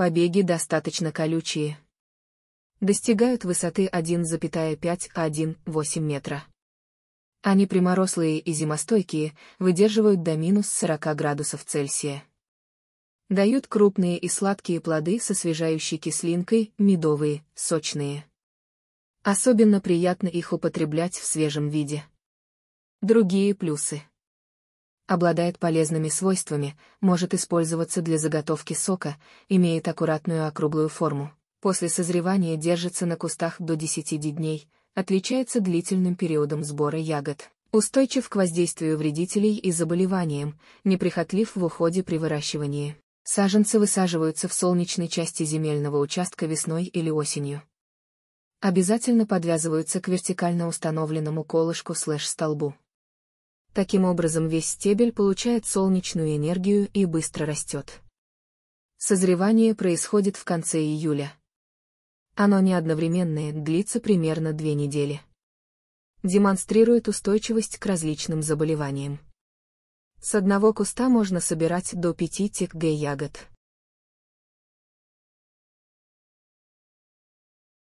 Побеги достаточно колючие. Достигают высоты 1,5-1,8 метра. Они приморослые и зимостойкие, выдерживают до минус 40 градусов Цельсия. Дают крупные и сладкие плоды со свежающей кислинкой, медовые, сочные. Особенно приятно их употреблять в свежем виде. Другие плюсы обладает полезными свойствами, может использоваться для заготовки сока, имеет аккуратную округлую форму. После созревания держится на кустах до 10 дней, отличается длительным периодом сбора ягод. Устойчив к воздействию вредителей и заболеваниям, неприхотлив в уходе при выращивании. Саженцы высаживаются в солнечной части земельного участка весной или осенью. Обязательно подвязываются к вертикально установленному колышку слэш-столбу. Таким образом весь стебель получает солнечную энергию и быстро растет. Созревание происходит в конце июля. Оно не одновременное, длится примерно две недели. Демонстрирует устойчивость к различным заболеваниям. С одного куста можно собирать до пяти тик ягод.